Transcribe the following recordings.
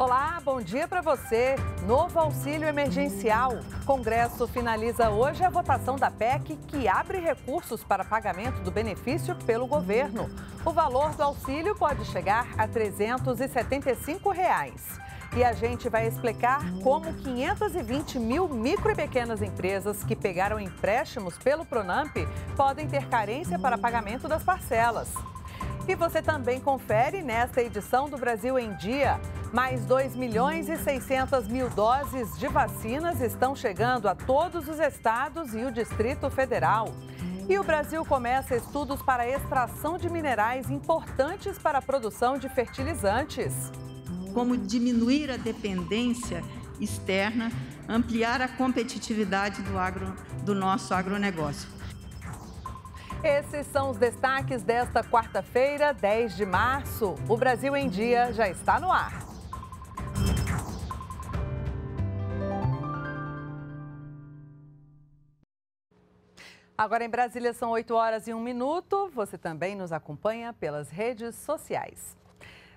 Olá, bom dia para você. Novo auxílio emergencial. Congresso finaliza hoje a votação da PEC que abre recursos para pagamento do benefício pelo governo. O valor do auxílio pode chegar a R$ 375. Reais. E a gente vai explicar como 520 mil micro e pequenas empresas que pegaram empréstimos pelo Pronamp podem ter carência para pagamento das parcelas. E você também confere nesta edição do Brasil em Dia mais 2 milhões e 600 mil doses de vacinas estão chegando a todos os estados e o Distrito Federal. E o Brasil começa estudos para a extração de minerais importantes para a produção de fertilizantes. Como diminuir a dependência externa, ampliar a competitividade do, agro, do nosso agronegócio. Esses são os destaques desta quarta-feira, 10 de março. O Brasil em Dia já está no ar. Agora em Brasília são 8 horas e 1 minuto. Você também nos acompanha pelas redes sociais.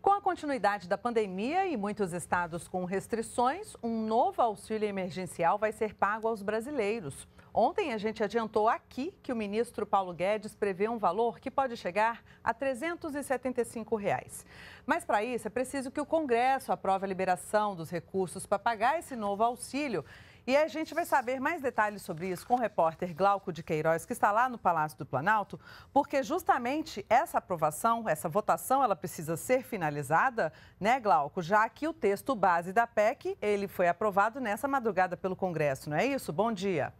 Com a continuidade da pandemia e muitos estados com restrições, um novo auxílio emergencial vai ser pago aos brasileiros. Ontem a gente adiantou aqui que o ministro Paulo Guedes prevê um valor que pode chegar a R$ 375. Reais. Mas para isso é preciso que o Congresso aprove a liberação dos recursos para pagar esse novo auxílio e a gente vai saber mais detalhes sobre isso com o repórter Glauco de Queiroz, que está lá no Palácio do Planalto, porque justamente essa aprovação, essa votação, ela precisa ser finalizada, né, Glauco? Já que o texto base da PEC, ele foi aprovado nessa madrugada pelo Congresso, não é isso? Bom dia.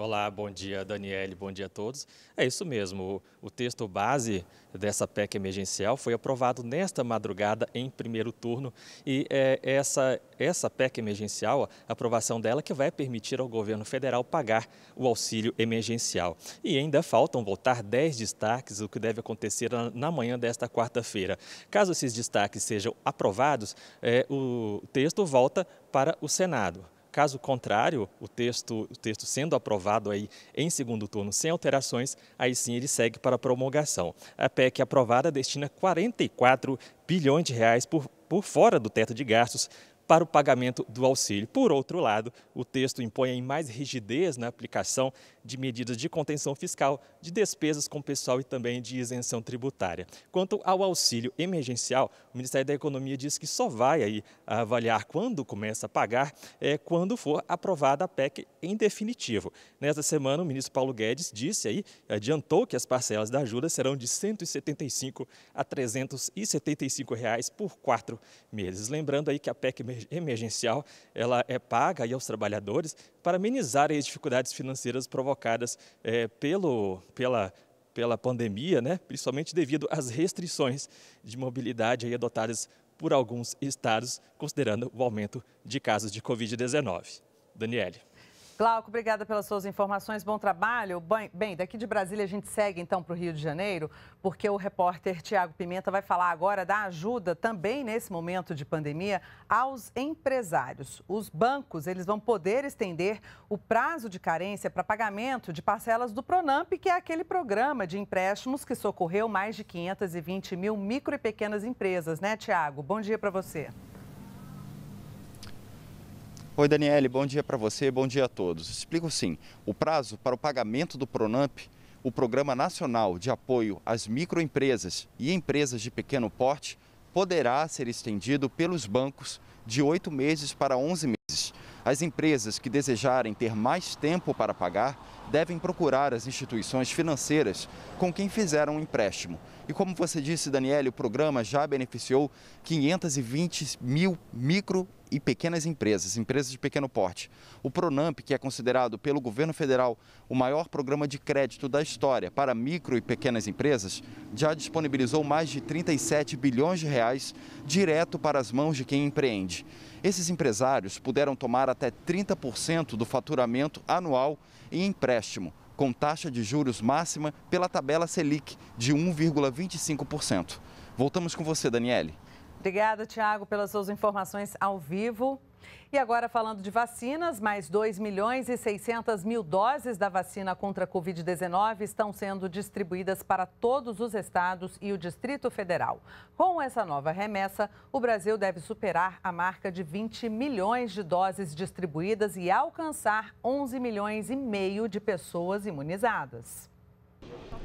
Olá, bom dia Daniele, bom dia a todos. É isso mesmo, o texto base dessa PEC emergencial foi aprovado nesta madrugada em primeiro turno e é essa, essa PEC emergencial, a aprovação dela que vai permitir ao governo federal pagar o auxílio emergencial. E ainda faltam votar 10 destaques, o que deve acontecer na manhã desta quarta-feira. Caso esses destaques sejam aprovados, é, o texto volta para o Senado. Caso contrário, o texto, o texto sendo aprovado aí em segundo turno sem alterações, aí sim ele segue para a promulgação. A PEC aprovada destina 44 bilhões de reais por, por fora do teto de gastos para o pagamento do auxílio. Por outro lado, o texto impõe mais rigidez na aplicação de medidas de contenção fiscal, de despesas com pessoal e também de isenção tributária. Quanto ao auxílio emergencial, o Ministério da Economia diz que só vai aí avaliar quando começa a pagar, é, quando for aprovada a PEC em definitivo. Nesta semana, o ministro Paulo Guedes disse aí, adiantou que as parcelas da ajuda serão de 175 a 375 reais por quatro meses. Lembrando aí que a PEC emergencial emergencial ela é paga aí aos trabalhadores para amenizar as dificuldades financeiras provocadas é, pelo, pela pela pandemia, né? principalmente devido às restrições de mobilidade aí adotadas por alguns estados, considerando o aumento de casos de Covid-19. Daniele. Glauco, obrigada pelas suas informações, bom trabalho. Bem, daqui de Brasília a gente segue então para o Rio de Janeiro, porque o repórter Tiago Pimenta vai falar agora da ajuda também nesse momento de pandemia aos empresários. Os bancos, eles vão poder estender o prazo de carência para pagamento de parcelas do Pronamp, que é aquele programa de empréstimos que socorreu mais de 520 mil micro e pequenas empresas, né, Tiago? Bom dia para você. Oi, Daniele, bom dia para você, bom dia a todos. Explico sim. O prazo para o pagamento do Pronamp, o Programa Nacional de Apoio às Microempresas e Empresas de Pequeno Porte, poderá ser estendido pelos bancos de oito meses para 11 meses. As empresas que desejarem ter mais tempo para pagar devem procurar as instituições financeiras com quem fizeram um empréstimo. E como você disse, Daniele, o programa já beneficiou 520 mil micro e pequenas empresas, empresas de pequeno porte. O Pronamp, que é considerado pelo governo federal o maior programa de crédito da história para micro e pequenas empresas, já disponibilizou mais de 37 bilhões de reais direto para as mãos de quem empreende. Esses empresários puderam tomar até 30% do faturamento anual em empréstimo, com taxa de juros máxima pela tabela Selic de 1,25%. Voltamos com você, Daniele. Obrigada, Tiago, pelas suas informações ao vivo. E agora falando de vacinas, mais 2 milhões e 600 mil doses da vacina contra a Covid-19 estão sendo distribuídas para todos os estados e o Distrito Federal. Com essa nova remessa, o Brasil deve superar a marca de 20 milhões de doses distribuídas e alcançar 11 milhões e meio de pessoas imunizadas.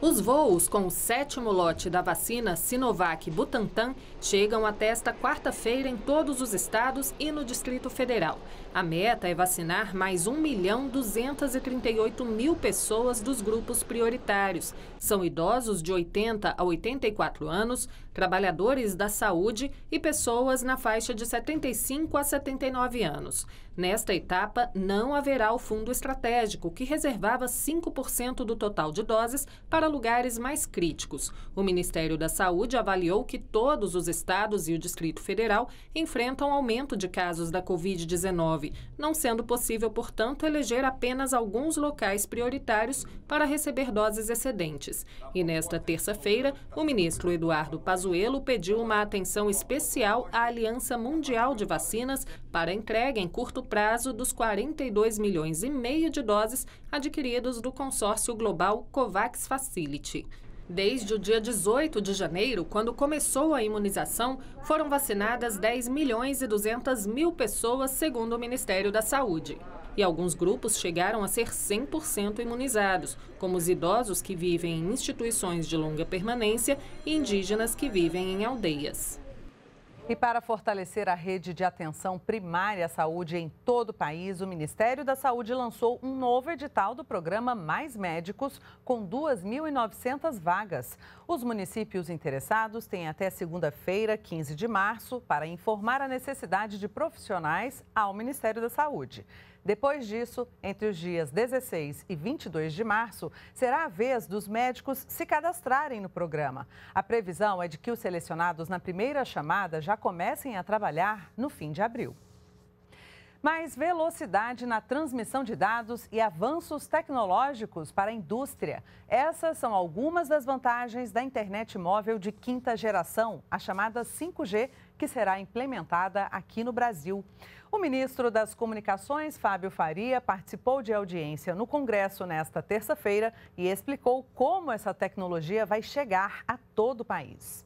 Os voos com o sétimo lote da vacina Sinovac Butantan chegam até esta quarta-feira em todos os estados e no Distrito Federal. A meta é vacinar mais 1 milhão 238 mil pessoas dos grupos prioritários. São idosos de 80 a 84 anos, trabalhadores da saúde e pessoas na faixa de 75 a 79 anos. Nesta etapa, não haverá o fundo estratégico, que reservava 5% do total de doses para lugares mais críticos. O Ministério da Saúde avaliou que todos os estados e o Distrito Federal enfrentam aumento de casos da Covid-19, não sendo possível, portanto, eleger apenas alguns locais prioritários para receber doses excedentes. E nesta terça-feira, o ministro Eduardo Pazuello Pazuello pediu uma atenção especial à Aliança Mundial de Vacinas para entrega em curto prazo dos 42 milhões e meio de doses adquiridos do consórcio global COVAX Facility. Desde o dia 18 de janeiro, quando começou a imunização, foram vacinadas 10 milhões e 200 mil pessoas, segundo o Ministério da Saúde e alguns grupos chegaram a ser 100% imunizados, como os idosos que vivem em instituições de longa permanência e indígenas que vivem em aldeias. E para fortalecer a rede de atenção primária à saúde em todo o país, o Ministério da Saúde lançou um novo edital do programa Mais Médicos, com 2.900 vagas. Os municípios interessados têm até segunda-feira, 15 de março, para informar a necessidade de profissionais ao Ministério da Saúde. Depois disso, entre os dias 16 e 22 de março, será a vez dos médicos se cadastrarem no programa. A previsão é de que os selecionados na primeira chamada já comecem a trabalhar no fim de abril. Mais velocidade na transmissão de dados e avanços tecnológicos para a indústria. Essas são algumas das vantagens da internet móvel de quinta geração, a chamada 5G, que será implementada aqui no Brasil. O ministro das Comunicações, Fábio Faria, participou de audiência no Congresso nesta terça-feira e explicou como essa tecnologia vai chegar a todo o país.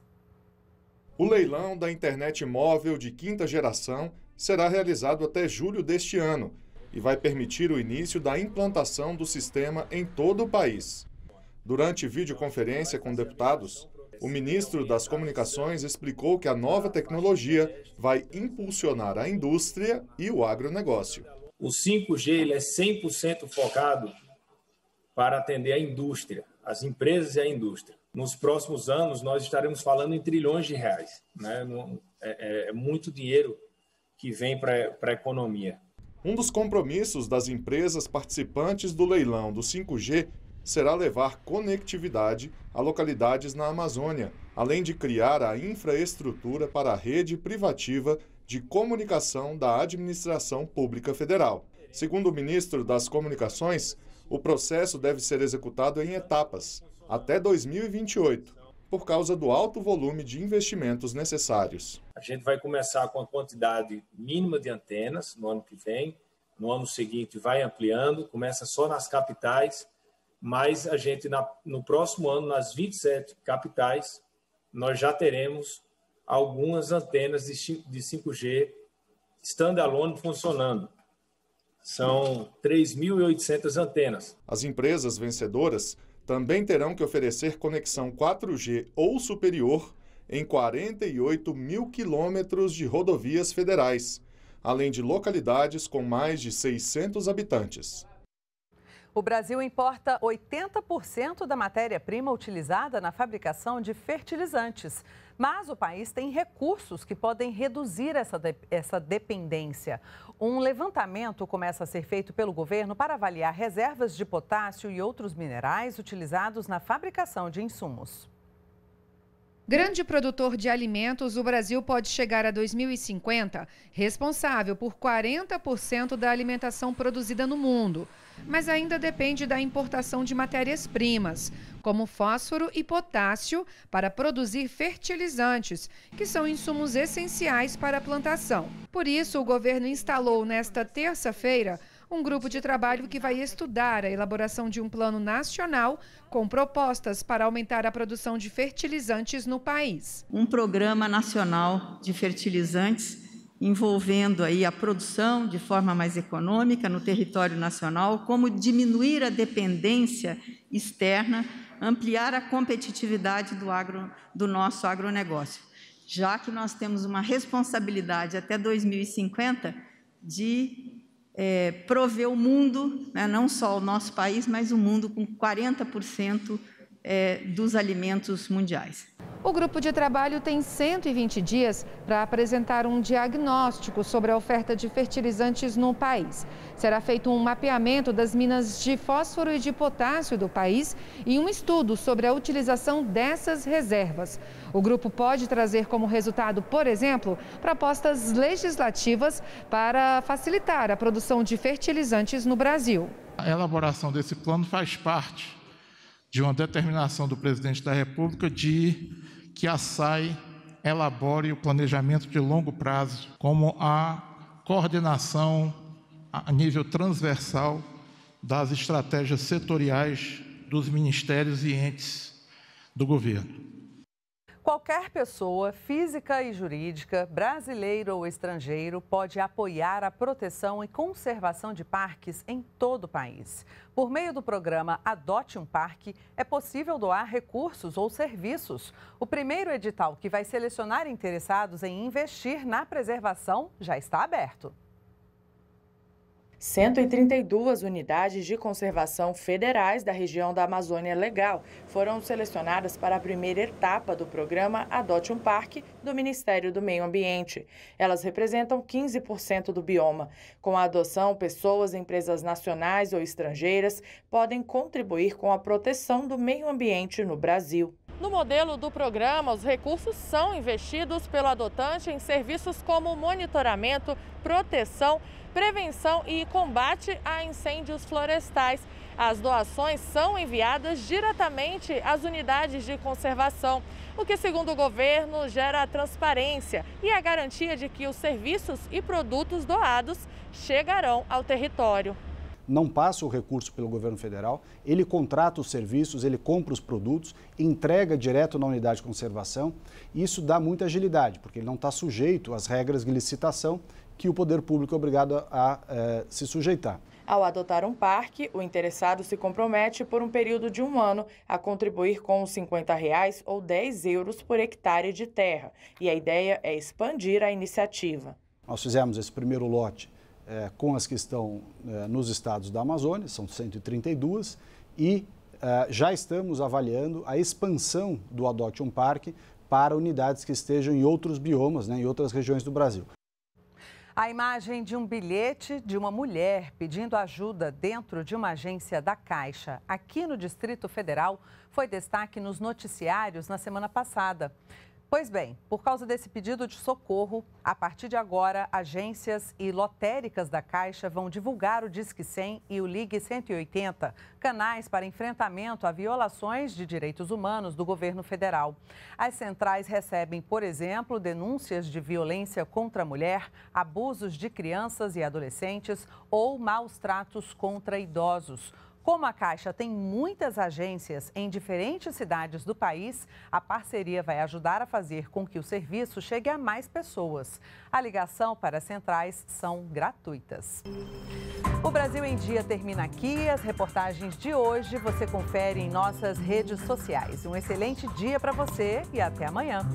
O leilão da internet móvel de quinta geração será realizado até julho deste ano e vai permitir o início da implantação do sistema em todo o país. Durante videoconferência com deputados, o ministro das Comunicações explicou que a nova tecnologia vai impulsionar a indústria e o agronegócio. O 5G ele é 100% focado para atender a indústria, as empresas e a indústria. Nos próximos anos, nós estaremos falando em trilhões de reais. Né? É, é, é muito dinheiro que vem para a economia. Um dos compromissos das empresas participantes do leilão do 5G será levar conectividade a localidades na Amazônia, além de criar a infraestrutura para a rede privativa de comunicação da administração pública federal. Segundo o ministro das Comunicações, o processo deve ser executado em etapas, até 2028, por causa do alto volume de investimentos necessários. A gente vai começar com a quantidade mínima de antenas no ano que vem, no ano seguinte vai ampliando, começa só nas capitais mas a gente, na, no próximo ano, nas 27 capitais, nós já teremos algumas antenas de, 5G standalone funcionando. São 3.800 antenas. As empresas vencedoras também terão que oferecer conexão 4G ou superior em 48 mil quilômetros de rodovias federais, além de localidades com mais de 600 habitantes. O Brasil importa 80% da matéria-prima utilizada na fabricação de fertilizantes. Mas o país tem recursos que podem reduzir essa, de, essa dependência. Um levantamento começa a ser feito pelo governo para avaliar reservas de potássio e outros minerais utilizados na fabricação de insumos. Grande produtor de alimentos, o Brasil pode chegar a 2050 responsável por 40% da alimentação produzida no mundo, mas ainda depende da importação de matérias-primas, como fósforo e potássio, para produzir fertilizantes, que são insumos essenciais para a plantação. Por isso, o governo instalou nesta terça-feira um grupo de trabalho que vai estudar a elaboração de um plano nacional com propostas para aumentar a produção de fertilizantes no país. Um programa nacional de fertilizantes envolvendo aí a produção de forma mais econômica no território nacional, como diminuir a dependência externa, ampliar a competitividade do, agro, do nosso agronegócio, já que nós temos uma responsabilidade até 2050 de é, prover o mundo, né, não só o nosso país, mas o mundo, com 40% é, dos alimentos mundiais. O grupo de trabalho tem 120 dias para apresentar um diagnóstico sobre a oferta de fertilizantes no país. Será feito um mapeamento das minas de fósforo e de potássio do país e um estudo sobre a utilização dessas reservas. O grupo pode trazer como resultado, por exemplo, propostas legislativas para facilitar a produção de fertilizantes no Brasil. A elaboração desse plano faz parte de uma determinação do presidente da República de que a SAI elabore o planejamento de longo prazo, como a coordenação a nível transversal das estratégias setoriais dos ministérios e entes do governo. Qualquer pessoa, física e jurídica, brasileiro ou estrangeiro, pode apoiar a proteção e conservação de parques em todo o país. Por meio do programa Adote um Parque, é possível doar recursos ou serviços. O primeiro edital que vai selecionar interessados em investir na preservação já está aberto. 132 unidades de conservação federais da região da Amazônia Legal foram selecionadas para a primeira etapa do programa Adote um Parque do Ministério do Meio Ambiente. Elas representam 15% do bioma. Com a adoção, pessoas, empresas nacionais ou estrangeiras podem contribuir com a proteção do meio ambiente no Brasil. No modelo do programa, os recursos são investidos pelo adotante em serviços como monitoramento, proteção prevenção e combate a incêndios florestais. As doações são enviadas diretamente às unidades de conservação, o que, segundo o governo, gera a transparência e a garantia de que os serviços e produtos doados chegarão ao território. Não passa o recurso pelo governo federal, ele contrata os serviços, ele compra os produtos, entrega direto na unidade de conservação. Isso dá muita agilidade, porque ele não está sujeito às regras de licitação que o poder público é obrigado a, é, se sujeitar. Ao adotar um parque, o interessado se compromete por um período de um ano a contribuir com R$ 50 reais ou 10 euros por hectare de terra. E a ideia é expandir a iniciativa. Nós fizemos esse primeiro lote é, com as que estão é, nos estados da Amazônia, são 132, e é, já estamos avaliando a expansão do Adote um Parque para unidades que estejam em outros biomas, né, em outras regiões do Brasil. A imagem de um bilhete de uma mulher pedindo ajuda dentro de uma agência da Caixa, aqui no Distrito Federal, foi destaque nos noticiários na semana passada. Pois bem, por causa desse pedido de socorro, a partir de agora, agências e lotéricas da Caixa vão divulgar o Disque 100 e o Ligue 180, canais para enfrentamento a violações de direitos humanos do governo federal. As centrais recebem, por exemplo, denúncias de violência contra a mulher, abusos de crianças e adolescentes ou maus tratos contra idosos. Como a Caixa tem muitas agências em diferentes cidades do país, a parceria vai ajudar a fazer com que o serviço chegue a mais pessoas. A ligação para as centrais são gratuitas. O Brasil em Dia termina aqui. As reportagens de hoje você confere em nossas redes sociais. Um excelente dia para você e até amanhã.